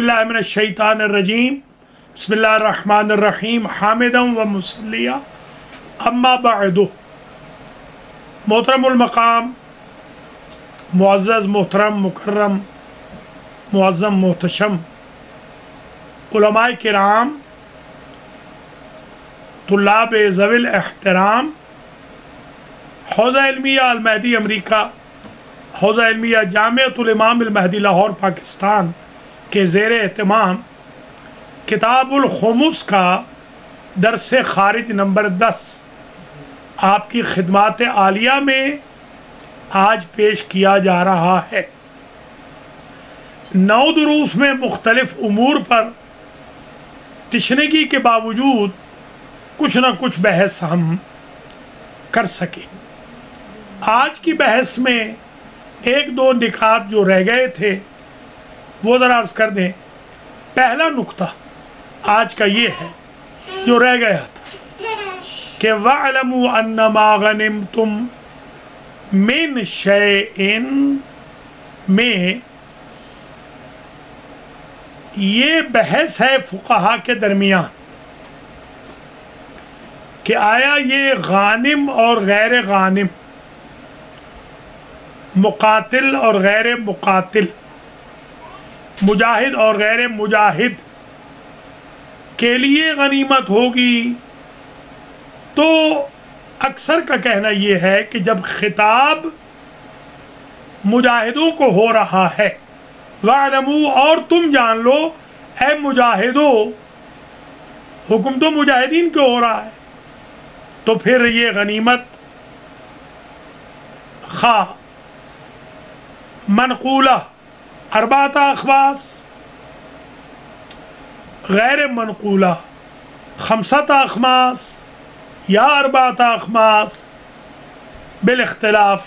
باللہ من الشیطان الرجیم بسم اللہ الرحمن الرحیم حامدم و مسلیہ اما بعد محترم المقام معزز محترم مکرم معظم محتشم علماء کرام طلاب زویل احترام حوضہ علمیہ المہدی امریکہ حوضہ المیہ الامام المہدی لاہور پاکستان کے زیر اہتمام کتاب الخمس کا درس خارج نمبر دس آپ کی خدمات عالیہ میں آج پیش کیا جا رہا ہے نو دروس میں مختلف امور پر تشنگی کے باوجود کچھ نہ کچھ بحث ہم کر سکیں آج کی بحث میں ایک دو نکات جو رہ گئے تھے وہ ذرا عرض کر دیں پہلا نقطہ آج کا یہ ہے جو رہ گیا تھا کہ وَعْلَمُوا أَنَّمَا غَنِمْتُمْ مِنْ شَيْءٍ میں یہ بحث ہے فقہا کے درمیان کہ آیا یہ غانم اور غیر غانم مقاتل اور غیر مقاتل مجاہد اور غیر مجاہد کے لیے غنیمت ہوگی تو اکثر کا کہنا یہ ہے کہ جب خطاب مجاہدوں کو ہو رہا ہے واہ اور تم جان لو اے مجاہدو حکم تو مجاہدین کو ہو رہا ہے تو پھر یہ غنیمت خواہ منقولہ اربات اخباس غیر منقولہ خمسط اخماس یا اربات اخماس بالاختلاف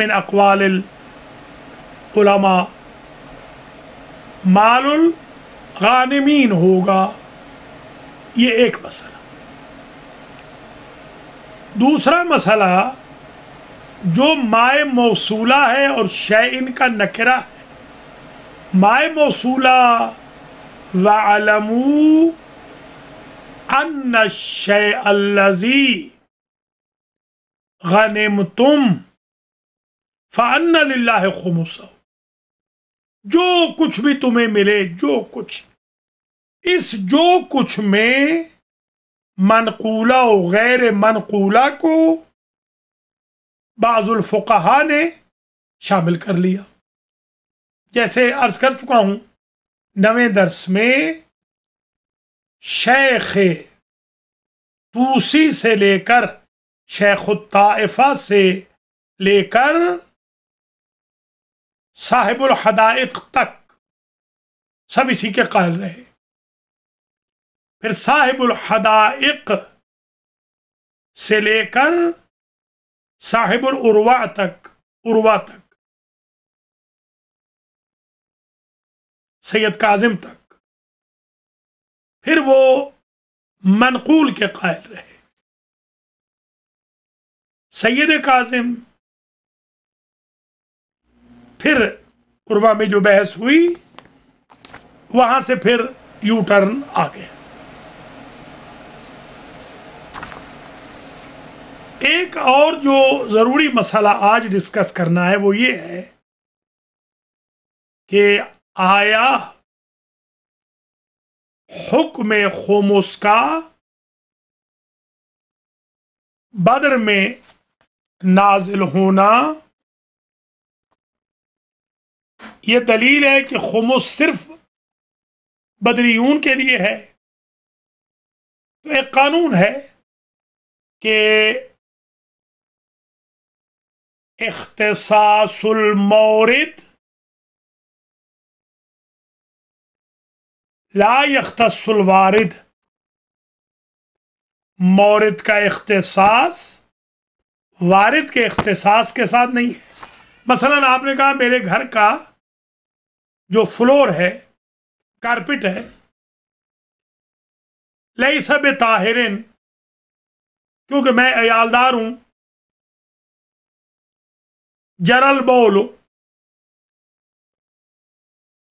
اختلاف اقوال العلماء مال الغانمین ہوگا یہ ایک مسئلہ دوسرا مسئلہ جو مائے موصولہ ہے اور شعین کا نکرہ ہے مائے موصولہ وَعَلَمُوا المو ان الَّذِي غَنِمْتُمْ فَأَنَّ لِلَّهِ فن جو کچھ بھی تمہیں ملے جو کچھ اس جو کچھ میں منقولہ و غیر منقولہ کو بعض الفقہ نے شامل کر لیا جیسے عرض کر چکا ہوں نویں درس میں شیخ توسی سے لے کر شیخ الطائفہ سے لے کر صاحب الحدائق تک سب اسی کے قائل رہے پھر صاحب الحدائق سے لے کر صاحب الروا تک عروا تک سید کاظم تک پھر وہ منقول کے قائل رہے سید کاظم پھر عروا میں جو بحث ہوئی وہاں سے پھر یو ٹرن آ گیا ایک اور جو ضروری مسئلہ آج ڈسکس کرنا ہے وہ یہ ہے کہ آیا حکم خموس کا بدر میں نازل ہونا یہ دلیل ہے کہ خموس صرف بدریون کے لیے ہے تو ایک قانون ہے کہ اختصاص المورد لا المورت الوارد مورد کا اختصاص وارد کے اختصاص کے ساتھ نہیں ہے مثلا آپ نے کہا میرے گھر کا جو فلور ہے کارپٹ ہے لئی سب طاہرین کیونکہ میں عیالدار ہوں جر البول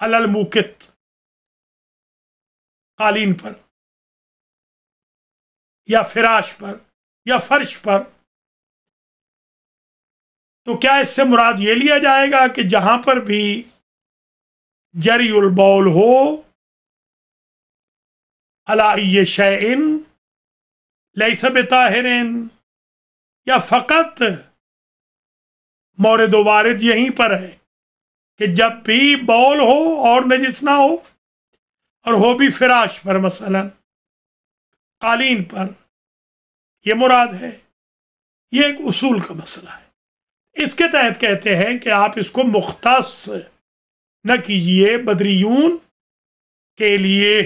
الموقت قالین پر یا فراش پر یا فرش پر تو کیا اس سے مراد یہ لیا جائے گا کہ جہاں پر بھی جری البول ہو شعین سب طاہرین یا فقط مورد و وارد یہیں پر ہے کہ جب بھی بول ہو اور نجس نہ ہو اور ہو بھی فراش پر مثلا قالین پر یہ مراد ہے یہ ایک اصول کا مسئلہ ہے اس کے تحت کہتے ہیں کہ آپ اس کو مختص نہ کیجئے بدریون کے لیے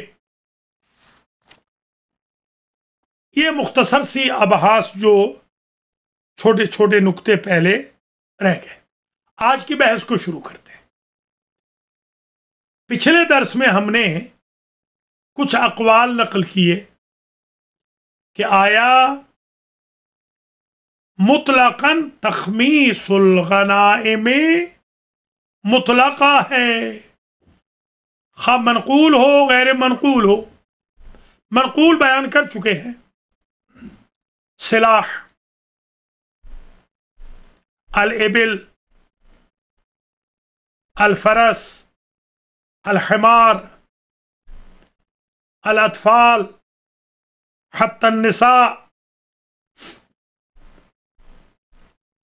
یہ مختصر سی ابحاس جو چھوٹے چھوٹے نقطے پہلے رہ گئے آج کی بحث کو شروع کرتے ہیں پچھلے درس میں ہم نے کچھ اقوال نقل کیے کہ آیا مطلق تخمی الغنائم میں ہے خواہ منقول ہو غیر منقول ہو منقول بیان کر چکے ہیں سلاح الابل الفرس الحمار الاطفال حت النساء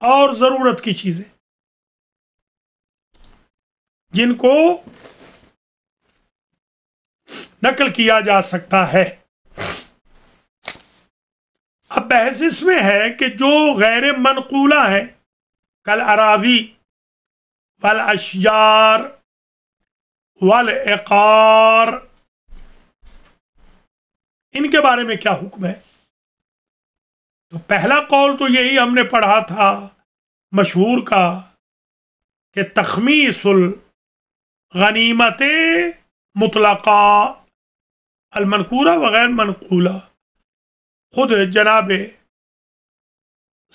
اور ضرورت کی چیزیں جن کو نقل کیا جا سکتا ہے اب بحث اس میں ہے کہ جو غیر منقولہ ہے کل عراوی اشجار ول اقار ان کے بارے میں کیا حکم ہے تو پہلا قول تو یہی ہم نے پڑھا تھا مشہور کا کہ تخمیص الغنیمت مطلقہ مطلق المنقورہ وغیر منقولہ خود جناب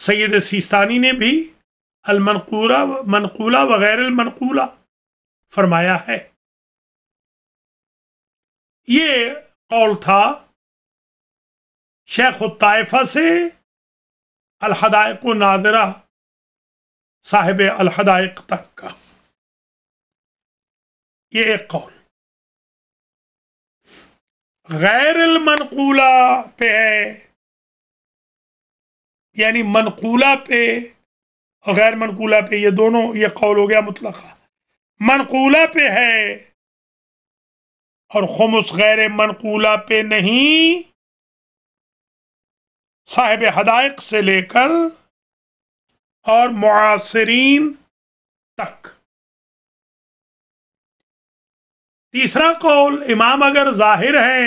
سید سیستانی نے بھی المنقورہ منقولہ وغیر المنقولہ فرمایا ہے یہ قول تھا شیخ الطائفہ سے الحدائق و نادرہ صاحب الحدائق تک کا یہ ایک قول غیر المنقولہ پہ ہے یعنی منقولہ پہ غیر منقولہ پہ یہ دونوں یہ قول ہو گیا مطلقہ منقولہ پہ ہے اور خمس غیر منقولہ پہ نہیں صاحب ہدائق سے لے کر اور معاصرین تک تیسرا قول امام اگر ظاہر ہے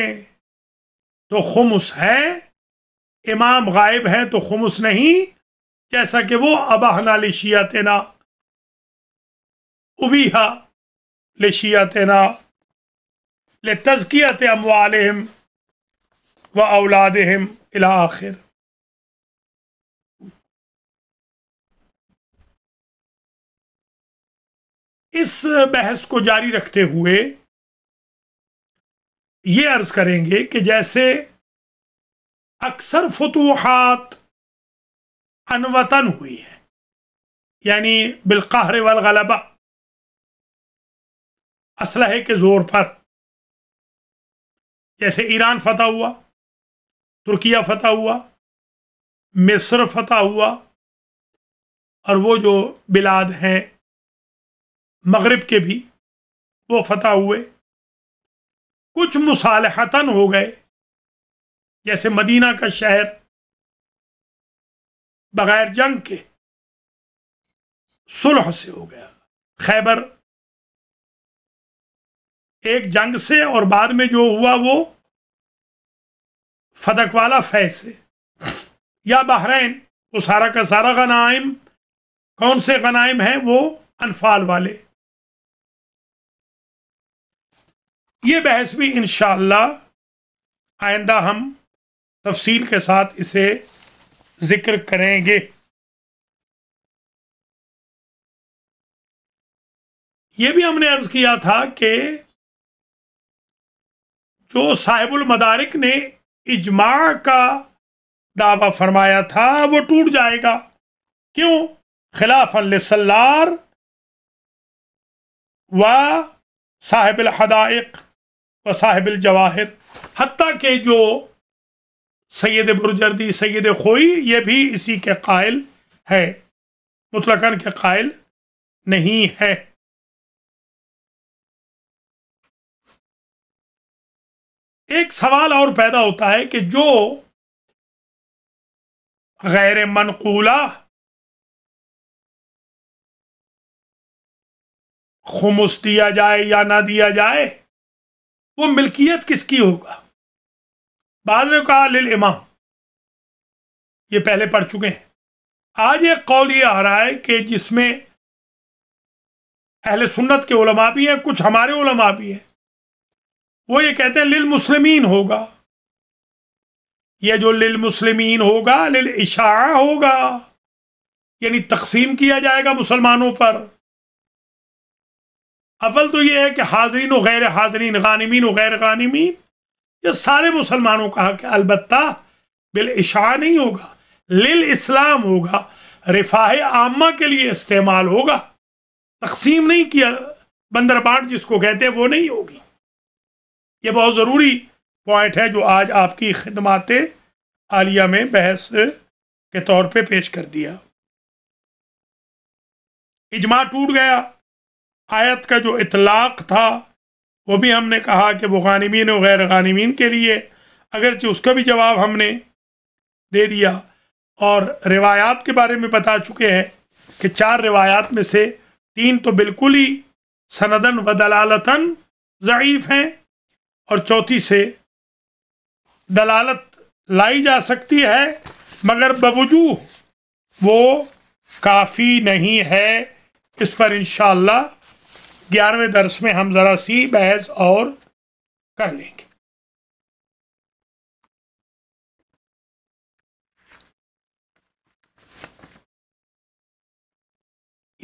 تو خمس ہے امام غائب ہے تو خمس نہیں جیسا کہ وہ اباہنا لشیا تینا ابیحا لشیا تین اموالہم و اولاد الآخر اس بحث کو جاری رکھتے ہوئے یہ عرض کریں گے کہ جیسے اکثر فتوحات انوطن ہوئی ہے یعنی بالقہر والغلبہ اسلحے کے زور پر جیسے ایران فتح ہوا ترکیہ فتح ہوا مصر فتح ہوا اور وہ جو بلاد ہیں مغرب کے بھی وہ فتح ہوئے کچھ مصالحتاً ہو گئے جیسے مدینہ کا شہر بغیر جنگ کے سلح سے ہو گیا خیبر ایک جنگ سے اور بعد میں جو ہوا وہ فدق والا فی سے یا بحرین وہ سارا کا سارا غنائم کون سے غنائم ہیں وہ انفال والے یہ بحث بھی انشاءاللہ آئندہ ہم تفصیل کے ساتھ اسے ذکر کریں گے یہ بھی ہم نے عرض کیا تھا کہ جو صاحب المدارک نے اجماع کا دعویٰ فرمایا تھا وہ ٹوٹ جائے گا کیوں خلاف السلار و صاحب الحدائق و صاحب الجواہر حتیٰ کہ جو سید برجردی سید خوئی یہ بھی اسی کے قائل ہے مطلقاً کے قائل نہیں ہے ایک سوال اور پیدا ہوتا ہے کہ جو غیر منقولہ خمس دیا جائے یا نہ دیا جائے وہ ملکیت کس کی ہوگا بعض نے کہا امام یہ پہلے پڑھ چکے ہیں آج ایک قول یہ آ رہا ہے کہ جس میں اہل سنت کے علماء بھی ہیں کچھ ہمارے علماء بھی ہیں وہ یہ کہتے ہیں لل مسلمین ہوگا یہ جو لل مسلمین ہوگا لل اشاع ہوگا یعنی تقسیم کیا جائے گا مسلمانوں پر افل تو یہ ہے کہ حاضرین و غیر حاضرین غانمین و غیر غانمین یہ سارے مسلمانوں حق کہ البتہ بالاشاع نہیں ہوگا لل اسلام ہوگا رفاہ عامہ کے لیے استعمال ہوگا تقسیم نہیں کیا بندر بانٹ جس کو کہتے ہیں وہ نہیں ہوگی یہ بہت ضروری پوائنٹ ہے جو آج آپ کی خدمات عالیہ میں بحث کے طور پہ پیش کر دیا اجماع ٹوٹ گیا آیت کا جو اطلاق تھا وہ بھی ہم نے کہا کہ وہ غانمین و غیر غانمین کے لیے اگرچہ اس کا بھی جواب ہم نے دے دیا اور روایات کے بارے میں بتا چکے ہیں کہ چار روایات میں سے تین تو بالکل ہی سندن و دلالتاً ضعیف ہیں اور چوتھی سے دلالت لائی جا سکتی ہے مگر بوجو وہ کافی نہیں ہے اس پر انشاءاللہ اللہ گیارہویں درس میں ہم ذرا سی بحث اور کر لیں گے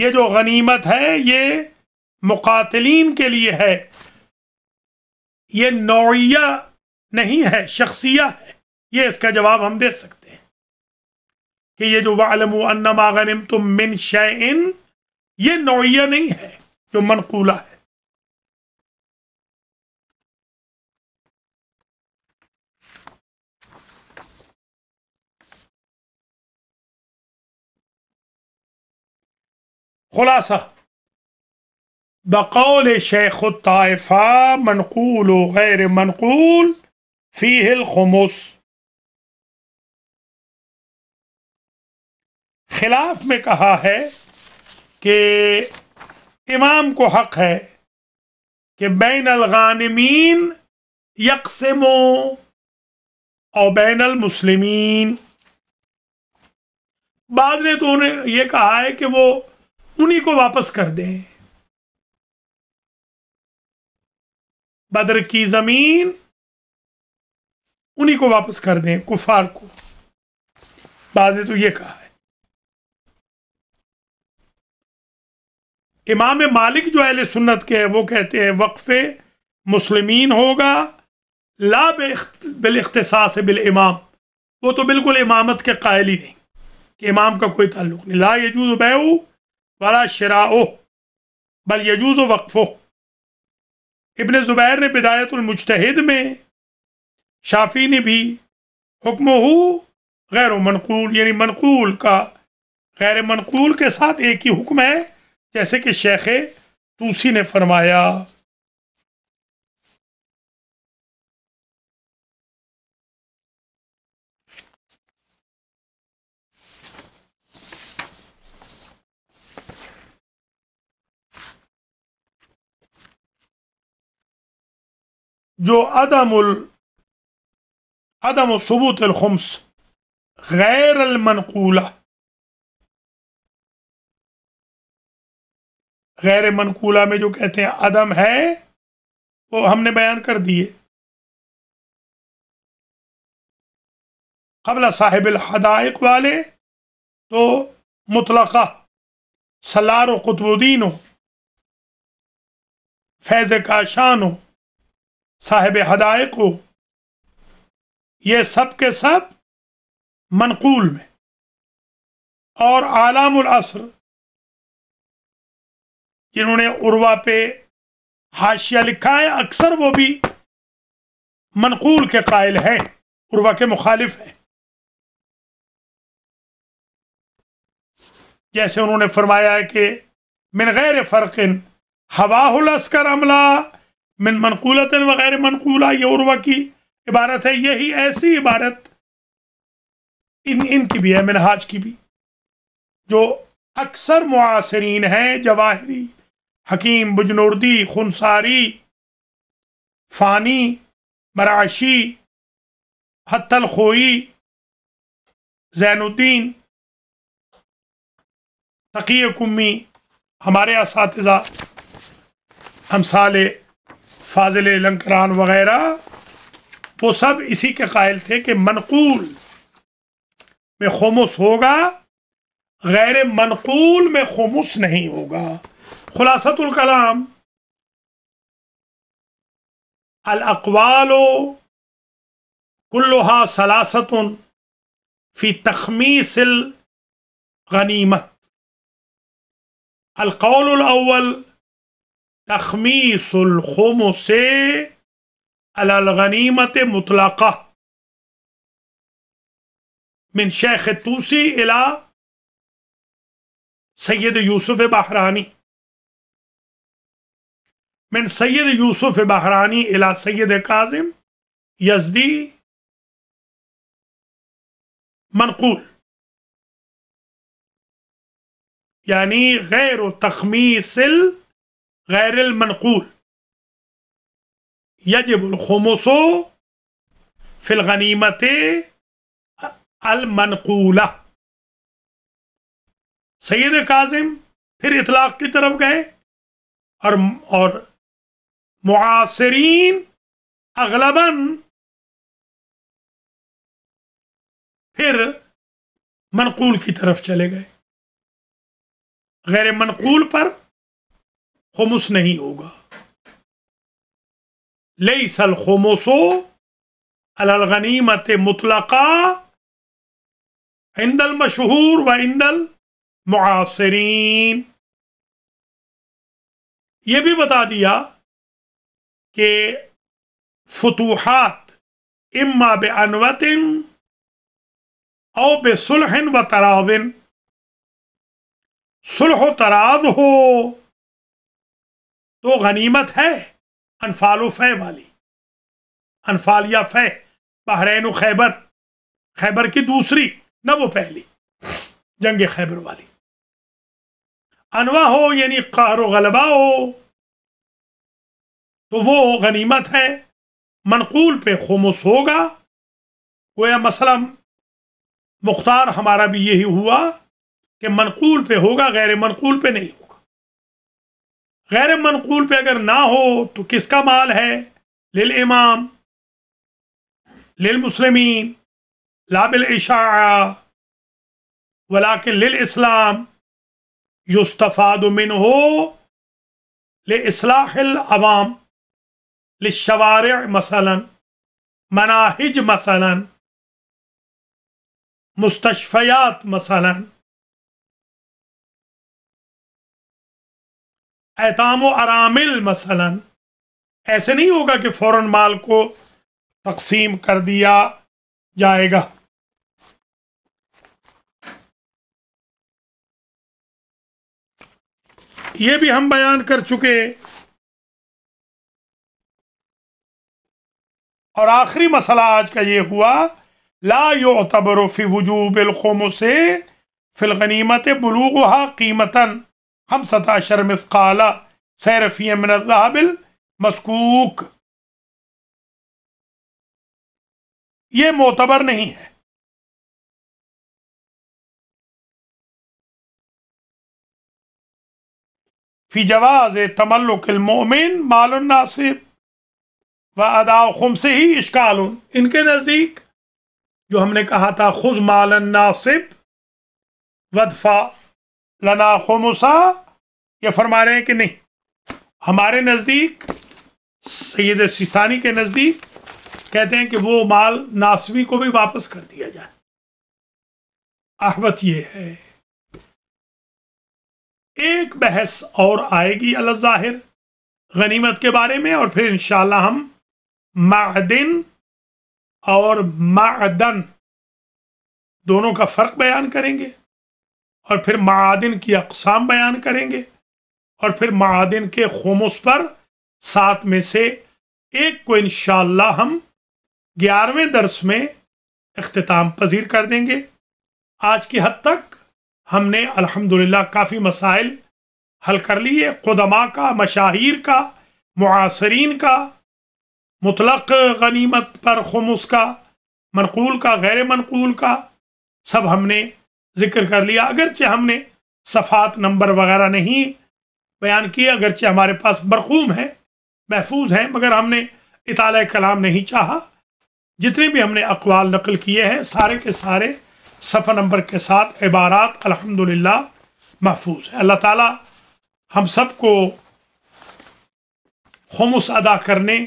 یہ جو غنیمت ہے یہ مقاتلین کے لیے ہے یہ نوعیہ نہیں ہے شخصیہ ہے یہ اس کا جواب ہم دے سکتے ہیں کہ یہ جو عالم و انما غنیم تم من ش یہ نوعیہ نہیں ہے جو मन ہے خلاصة بقول شيخ الطائفة منقول غير منقول فيه الخمس خلاف میں کہا ہے کہ امام کو حق ہے کہ بین الغانمین یکسمو اور بین المسلمین نے تو انہیں یہ کہا ہے کہ وہ انہیں کو واپس کر دیں بدر کی زمین انہیں کو واپس کر دیں کفار کو بعد نے تو یہ کہا ہے امام مالک جو اہل سنت کے ہیں وہ کہتے ہیں وقف مسلمین ہوگا لا بالاختصاص بالامام امام وہ تو بالکل امامت کے قائل ہی نہیں کہ امام کا کوئی تعلق نہیں لا یجوز و ولا بلا بل یجوز وقف ابن زبیر نے بدایت المجتہد میں شافی نے بھی حکم ہو غیر و منقول یعنی منقول کا غیر منقول کے ساتھ ایک ہی حکم ہے جیسے کہ شیخ توسی نے فرمایا جو عدم ال عدم ثبوت الخمس غير المنقوله غیر منقولہ میں جو کہتے ہیں عدم ہے وہ ہم نے بیان کر دیے قبل صاحب الحدائق والے تو مطلقہ سلار و قطب الدین ہو فیض کاشان ہو صاحب حدائق ہو یہ سب کے سب منقول میں اور عالام العصر جنہوں نے عروا پہ حاشیہ لکھا ہے اکثر وہ بھی منقول کے قائل ہیں عروا کے مخالف ہیں جیسے انہوں نے فرمایا ہے کہ من غیر فرق ہوا الاسکر عملہ من منقولت وغیر منقولہ یہ عروا کی عبارت ہے یہی ایسی عبارت ان ان کی بھی ہے منحاج کی بھی جو اکثر معاصرین ہیں جواہری حکیم بجنوردی خنساری فانی مراشی حت الخوئی زین الدین تقی کمی ہمارے اساتذہ ہمسال فاضل لنکران وغیرہ وہ سب اسی کے قائل تھے کہ منقول میں خمس ہوگا غیر منقول میں خمس نہیں ہوگا خلاصة الكلام الأقوال كلها سلاسة في تخميس الغنيمة القول الأول تخميس الخمس على الغنيمة مطلقة من شيخ التوسي إلى سيد يوسف بحراني من سيد يوسف بحراني إلى سيد كاظم يزدي منقول يعني غير تخميس غير المنقول يجب الخمس في الغنيمة المنقولة سيد کاظم پھر اطلاق کی طرف گئے اور اور معاصرين اغلبا پھر منقول کی طرف چلے گئے غیر منقول پر خمس نہیں ہوگا ليس الخمس على الغنيمة مطلقا عند المشهور و عند المعاصرين یہ بھی بتا دیا کہ فتوحات اما بے انوتن او بے سلحن و تراون سلح و تراز ہو تو غنیمت ہے انفال و فہ والی انفال یا فہ بحرین و خیبر خیبر کی دوسری نہ وہ پہلی جنگ خیبر والی انوا ہو یعنی قہر و غلبہ ہو تو وہ غنیمت ہے منقول پہ خموس ہوگا گویا مثلاً مختار ہمارا بھی یہی ہوا کہ منقول پہ ہوگا غیر منقول پہ نہیں ہوگا غیر منقول پہ اگر نہ ہو تو کس کا مال ہے لل امام للمسلمین لاب العشاء ولاکن للاسلام اسلام من ہو للاح العوام للشوارع مثلا مناہج مثلا مستشفیات مثلا اعتام و ارامل مثلا ایسے نہیں ہوگا کہ فوراً مال کو تقسیم کر دیا جائے گا یہ بھی ہم بیان کر چکے اور آخری مسئلہ آج کا یہ ہوا لا یعتبر فی وجوب الخمس سے الغنیمت بلوغها قیمتا خمسة عشر سطح سیر فی من الذهب المسکوک یہ معتبر نہیں ہے فی جواز تملک المؤمن مال الناصب و ادا خم سے ہی اشکال ان کے نزدیک جو ہم نے کہا تھا خز مالن ناصب ودفا لنا خمسا یہ فرما رہے ہیں کہ نہیں ہمارے نزدیک سید سستانی کے نزدیک کہتے ہیں کہ وہ مال ناسوی کو بھی واپس کر دیا جائے احبت یہ ہے ایک بحث اور آئے گی اللہ ظاہر غنیمت کے بارے میں اور پھر انشاءاللہ ہم معدن اور معدن دونوں کا فرق بیان کریں گے اور پھر معادن کی اقسام بیان کریں گے اور پھر معادن کے خمس پر سات میں سے ایک کو انشاءاللہ ہم گیارہویں درس میں اختتام پذیر کر دیں گے آج کی حد تک ہم نے الحمدللہ کافی مسائل حل کر لیے قدما کا مشاہیر کا معاصرین کا مطلق غنیمت پر خمس کا منقول کا غیر منقول کا سب ہم نے ذکر کر لیا اگرچہ ہم نے صفحات نمبر وغیرہ نہیں بیان کیے اگرچہ ہمارے پاس برخوم ہیں محفوظ ہیں مگر ہم نے اطالعہ کلام نہیں چاہا جتنے بھی ہم نے اقوال نقل کیے ہیں سارے کے سارے صفحہ نمبر کے ساتھ عبارات الحمد محفوظ ہیں اللہ تعالی ہم سب کو خمس ادا کرنے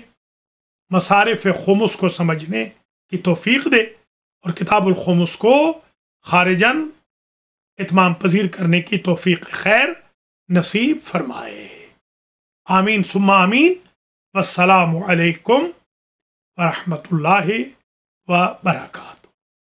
مصارف خمس کو سمجھنے کی توفیق دے اور کتاب الخمس کو خارجن اتمام پذیر کرنے کی توفیق خیر نصیب فرمائے آمین سما آمین والسلام علیکم ورحمۃ اللہ وبرکاتہ